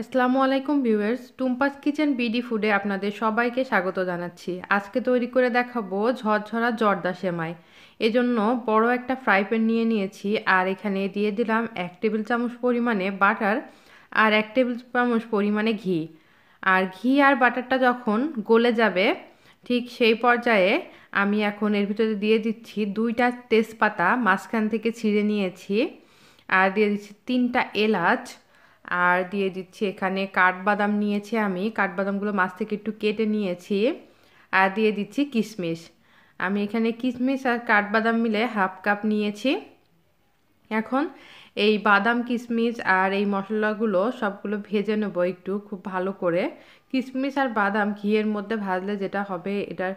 আসসালামু আলাইকুম viewers Tumpa's kitchen BD ফুডে আপনাদের সবাইকে স্বাগত জানাচ্ছি আজকে তৈরি করে দেখাবো ঝরঝরা জর্দা সেমাই এজন্য বড় একটা ফ্রাই প্যান নিয়ে নিয়েছি আর এখানে দিয়ে দিলাম এক টেবিল চামচ পরিমাণে বাটার আর এক টেবিল চামচ পরিমাণে ঘি আর ঘি আর বাটারটা যখন গলে যাবে ঠিক সেই পর্যায়ে আমি এখন এর ভিতরে দিয়ে দিচ্ছি দুইটা তেজপাতা মাঝখান থেকে ছিঁড়ে নিয়েছি আর দিয়ে দিচ্ছি তিনটা এলাচ আর দিয়ে দিচ্ছি এখানে কাঠবাদাম নিয়েছি আমি কাঠবাদামগুলো মাছ থেকে একটু কেটে নিয়েছি আর দিয়ে দিচ্ছি কিশমিশ আমি এখানে কিশমিশ আর কাঠবাদাম মিলে হাফ কাপ নিয়েছি এখন এই বাদাম কিশমিশ আর এই মশলাগুলো সবগুলো ভেজে নেবো একটু খুব ভালো করে কিশমিশ আর বাদাম ঘিয়ের মধ্যে ভাজলে যেটা হবে এটার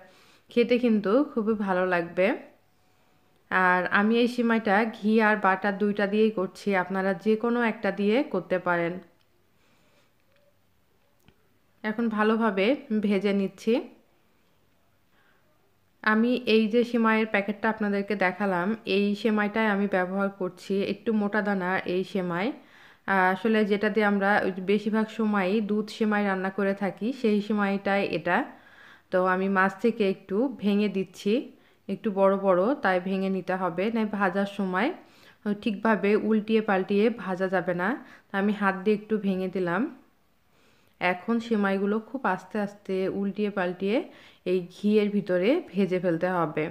খেতে কিন্তু খুবই ভালো লাগবে আর আমি এই সিমাইটা ঘি আর বাটার দুইটা দিয়েই করছি আপনারা যে কোনো একটা দিয়ে করতে পারেন এখন ভালোভাবে ভেজে নিচ্ছি আমি এই যে সেমাইয়ের প্যাকেটটা আপনাদেরকে দেখালাম এই সেমাইটাই আমি ব্যবহার করছি একটু মোটা দানা এই সেমাই আসলে যেটা দিয়ে আমরা বেশিরভাগ সময়ই দুধ সেমাই রান্না করে থাকি সেই সেমাইটাই এটা তো আমি মাছ থেকে একটু ভেঙে দিচ্ছি একটু বড় বড় তাই ভেঙে নিতে হবে না ভাজার সময় ঠিকভাবে উল্টিয়ে পাল্টিয়ে ভাজা যাবে না আমি হাত দিয়ে একটু ভেঙে দিলাম এখন সেমাইগুলো খুব আস্তে আস্তে উল্টিয়ে পাল্টিয়ে এই ঘিয়ের ভিতরে ভেজে ফেলতে হবে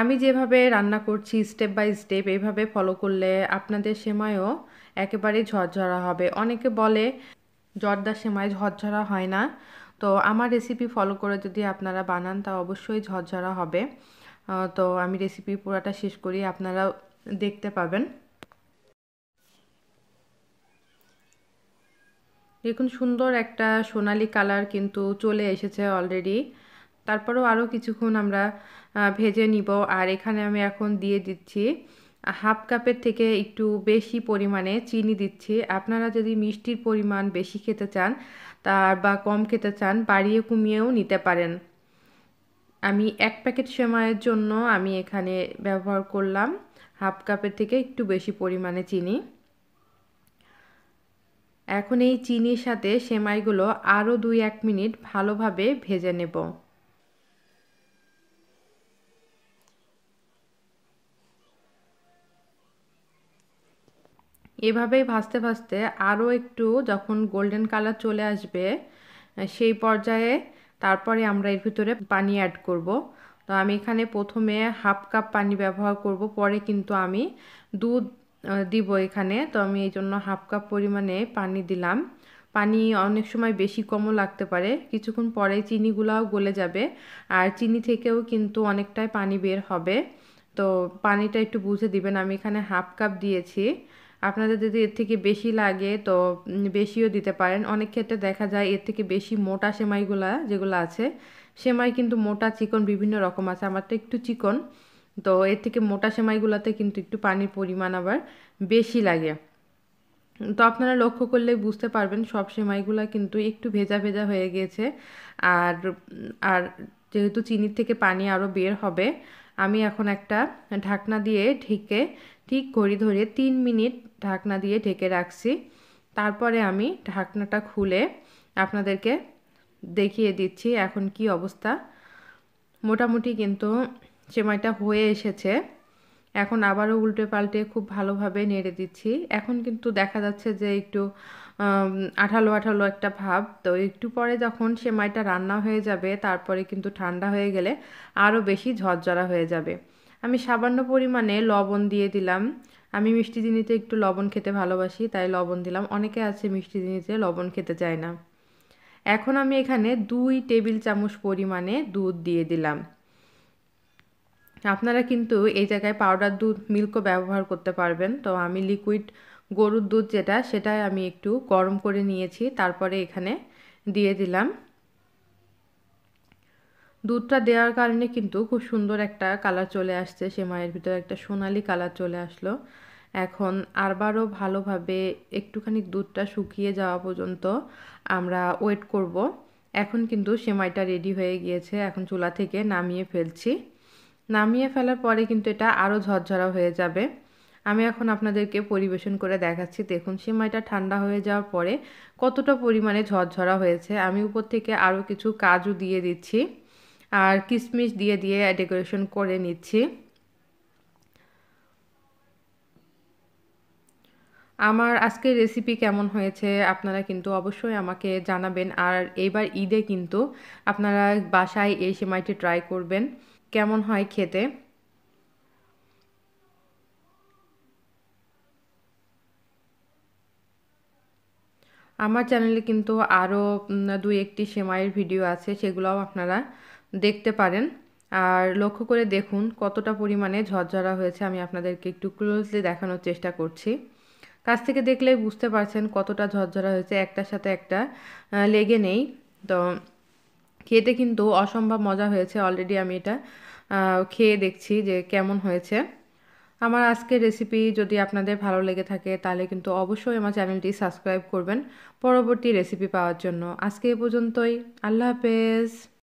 আমি যেভাবে রান্না করছি স্টেপ বাই স্টেপ এইভাবে ফলো করলে আপনাদের সেমাইও একেবারে ঝরঝরা হবে অনেকে বলে জর্দা সেমাই ঝরঝরা হয় না তো আমার রেসিপি ফলো করে যদি আপনারা বানান তা অবশ্যই ঝরঝরা হবে তো আমি রেসিপি পুরাটা শেষ করি আপনারা দেখতে পাবেন দেখুন সুন্দর একটা সোনালি কালার কিন্তু চলে এসেছে অলরেডি তারপরেও আরও কিছুক্ষণ আমরা ভেজে নিব আর এখানে আমি এখন দিয়ে দিচ্ছি হাফ কাপের থেকে একটু বেশি পরিমাণে চিনি দিচ্ছি আপনারা যদি মিষ্টির পরিমাণ বেশি খেতে চান তার বা কম খেতে চান বাড়িয়ে কমিয়েও নিতে পারেন আমি এক প্যাকেট সেমাইয়ের জন্য আমি এখানে ব্যবহার করলাম হাফ কাপের থেকে একটু বেশি পরিমাণে চিনি এখন এই চিনির সাথে সেমাইগুলো আরও দুই এক মিনিট ভালোভাবে ভেজে নেব এভাবেই ভাজতে ভাজতে আরও একটু যখন গোল্ডেন কালার চলে আসবে সেই পর্যায়ে তারপরে আমরা এর ভিতরে পানি অ্যাড করব তো আমি এখানে প্রথমে হাফ কাপ পানি ব্যবহার করব পরে কিন্তু আমি দুধ দিব এখানে তো আমি এই জন্য হাফ কাপ পরিমাণে পানি দিলাম পানি অনেক সময় বেশি কমও লাগতে পারে কিছুক্ষণ পরে চিনিগুলাও গলে যাবে আর চিনি থেকেও কিন্তু অনেকটাই পানি বের হবে তো পানিটা একটু বুঝে দিবেন আমি এখানে হাফ কাপ দিয়েছি আপনাদের যদি এর থেকে বেশি লাগে তো বেশিও দিতে পারেন অনেক ক্ষেত্রে দেখা যায় এর থেকে বেশি মোটা সেমাইগুলা যেগুলো আছে সেমাই কিন্তু মোটা চিকন বিভিন্ন রকম আছে আমার তো একটু চিকন তো এর থেকে মোটা সেমাইগুলোতে কিন্তু একটু পানির পরিমাণ আবার বেশি লাগে তো আপনারা লক্ষ্য করলে বুঝতে পারবেন সব সেমাইগুলো কিন্তু একটু ভেজা ভেজা হয়ে গিয়েছে আর আর যেহেতু চিনির থেকে পানি আরও বের হবে আমি এখন একটা ঢাকনা দিয়ে ঢেকে ঠিক ঘড়ি ধরে তিন মিনিট ঢাকনা দিয়ে ঢেকে রাখছি তারপরে আমি ঢাকনাটা খুলে আপনাদেরকে দেখিয়ে দিচ্ছি এখন কি অবস্থা মোটামুটি কিন্তু সেমাইটা হয়ে এসেছে এখন আবারও উল্টে পাল্টে খুব ভালোভাবে নেড়ে দিচ্ছি এখন কিন্তু দেখা যাচ্ছে যে একটু আঠালো আঠালো একটা ভাব তো একটু পরে যখন সেমাইটা রান্না হয়ে যাবে তারপরে কিন্তু ঠান্ডা হয়ে গেলে আরও বেশি ঝরঝরা হয়ে যাবে আমি সামান্য পরিমাণে লবণ দিয়ে দিলাম আমি মিষ্টি জিনিসে একটু লবণ খেতে ভালোবাসি তাই লবণ দিলাম অনেকে আছে মিষ্টি জিনিসে লবণ খেতে চায় না এখন আমি এখানে দুই টেবিল চামচ পরিমাণে দুধ দিয়ে দিলাম আপনারা কিন্তু এই জায়গায় পাউডার দুধ মিল্কও ব্যবহার করতে পারবেন তো আমি লিকুইড গরুর দুধ যেটা সেটাই আমি একটু গরম করে নিয়েছি তারপরে এখানে দিয়ে দিলাম দুধটা দেওয়ার কারণে কিন্তু খুব সুন্দর একটা কালার চলে আসছে সে মায়ের ভিতরে একটা সোনালি কালার চলে আসলো এখন আরবারও ভালোভাবে একটুখানি দুধটা শুকিয়ে যাওয়া পর্যন্ত আমরা ওয়েট করব। এখন কিন্তু সেমাইটা রেডি হয়ে গিয়েছে এখন চুলা থেকে নামিয়ে ফেলছি নামিয়ে ফেলার পরে কিন্তু এটা আরও ঝরঝরা হয়ে যাবে আমি এখন আপনাদেরকে পরিবেশন করে দেখাচ্ছি দেখুন সিমাইটা ঠান্ডা হয়ে যাওয়ার পরে কতটা পরিমাণে ঝরঝরা হয়েছে আমি উপর থেকে আরও কিছু কাজু দিয়ে দিচ্ছি আর কিশমিশ দিয়ে দিয়ে ডেকোরেশন করে নিচ্ছি আমার আজকে রেসিপি কেমন হয়েছে আপনারা কিন্তু অবশ্যই আমাকে জানাবেন আর এবার ঈদে কিন্তু আপনারা বাসায় এই সেমাইটি ট্রাই করবেন কেমন হয় খেতে আমার চ্যানেলে কিন্তু আরও দুই একটি সেমাইয়ের ভিডিও আছে সেগুলোও আপনারা দেখতে পারেন আর লক্ষ্য করে দেখুন কতটা পরিমাণে ঝরঝরা হয়েছে আমি আপনাদেরকে একটু ক্লোজলি দেখানোর চেষ্টা করছি কাছ থেকে দেখলে বুঝতে পারছেন কতটা ঝরঝরা হয়েছে একটার সাথে একটা লেগে নেই তো খেতে কিন্তু অসম্ভব মজা হয়েছে অলরেডি আমি এটা খেয়ে দেখছি যে কেমন হয়েছে আমার আজকের রেসিপি যদি আপনাদের ভালো লেগে থাকে তাহলে কিন্তু অবশ্যই আমার চ্যানেলটি সাবস্ক্রাইব করবেন পরবর্তী রেসিপি পাওয়ার জন্য আজকে এ পর্যন্তই আল্লাহ হাফেজ